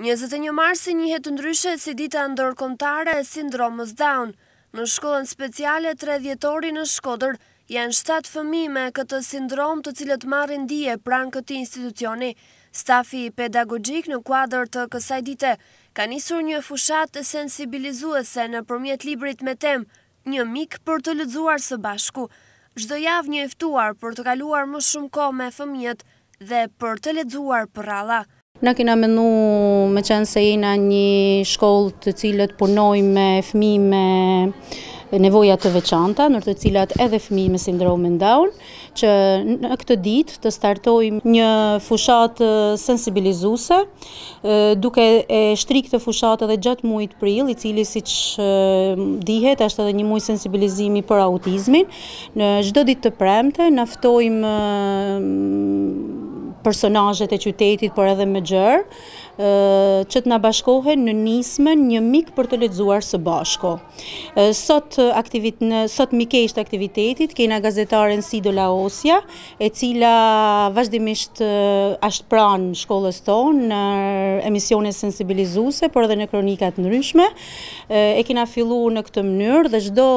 21 marsi njëhet të ndryshe si dita ndërkomtare e sindromës Down. Në shkollën speciale të redjetori në Shkodër janë 7 fëmi me këtë sindrom të cilët marrin dje pran këti institucioni. Stafi pedagogjik në kuadrë të kësaj dite ka njësur një fushat të sensibilizuese në përmjet librit me tem, një mik për të lëdzuar së bashku. Zdo javë një eftuar për të kaluar më shumë ko me fëmijët dhe për të lëdzuar për alla. Në kina menu me qenë se jena një shkollë të cilët punoj me fmi me nevoja të veçanta, nërë të cilat edhe fmi me sindrome Down, që në këtë dit të startojmë një fushat sensibilizuse, duke e shtrik të fushat edhe gjatë mujt pril, i cili si që dihet, është edhe një mujt sensibilizimi për autizmin. Në gjdo dit të premte, naftojmë personajet e qytetit, por edhe me gjërë, që të nabashkohen në nismën një mikë për të ledzuar së bashko. Sot mikesht aktivitetit, kena gazetaren Sido Laosja, e cila vazhdimisht ashtë pranë shkollës tonë në emisione sensibilizuse, por edhe në kronikat nëryshme, e kena fillu në këtë mënyrë dhe gjdo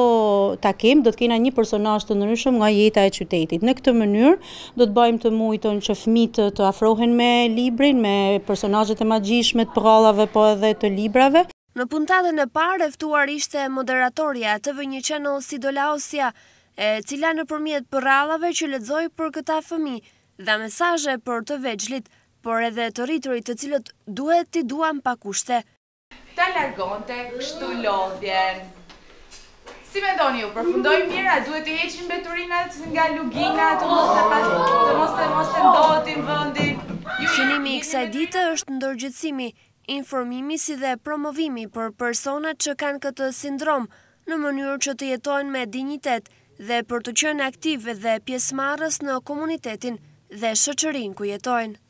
takim kemë, do të kena një personajt të nëryshme nga jeta e qytetit. Në këtë mënyrë, do të bajmë të mujton që fmit të, afrohen me librin, me personajët e magjishme të prallave, po edhe të librave. Në puntatën e parë, eftuar ishte moderatorja të vë një channel Sidolaosia, e cila në përmjet prallave që ledzoj për këta fëmi dhe mesaje për të veçlit, por edhe të rriturit të cilët duhet t'i duan pa kushte. Ta largonte, kështu lodhjen. Si me doni ju, përfundoj mira, duhet t'i heqin beturinat nga lugina të mos të pas, kësaj dite është ndërgjëtsimi, informimi si dhe promovimi për personat që kanë këtë sindrom në mënyrë që të jetojnë me dignitet dhe për të qënë aktive dhe pjesmarës në komunitetin dhe shëqërin ku jetojnë.